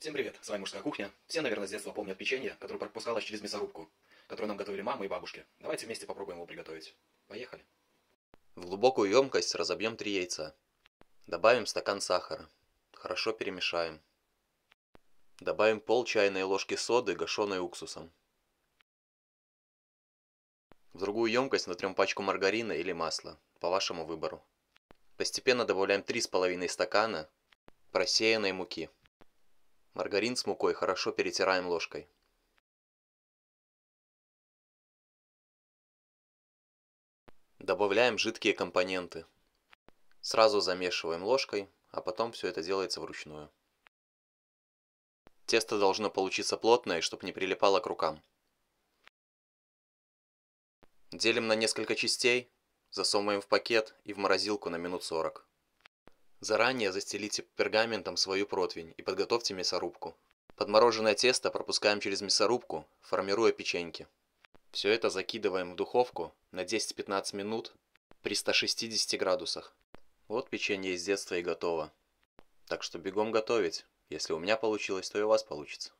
Всем привет, с вами «Мужская кухня». Все, наверное, с детства помнят печенье, которое пропускалось через мясорубку, которое нам готовили мама и бабушки. Давайте вместе попробуем его приготовить. Поехали. В глубокую емкость разобьем три яйца. Добавим стакан сахара. Хорошо перемешаем. Добавим пол чайной ложки соды, гашеной уксусом. В другую емкость натрем пачку маргарина или масла, по вашему выбору. Постепенно добавляем 3,5 стакана просеянной муки. Маргарин с мукой хорошо перетираем ложкой. Добавляем жидкие компоненты. Сразу замешиваем ложкой, а потом все это делается вручную. Тесто должно получиться плотное, чтобы не прилипало к рукам. Делим на несколько частей, засовываем в пакет и в морозилку на минут 40. Заранее застелите пергаментом свою противень и подготовьте мясорубку. Подмороженное тесто пропускаем через мясорубку, формируя печеньки. Все это закидываем в духовку на 10-15 минут при 160 градусах. Вот печенье из детства и готово. Так что бегом готовить. Если у меня получилось, то и у вас получится.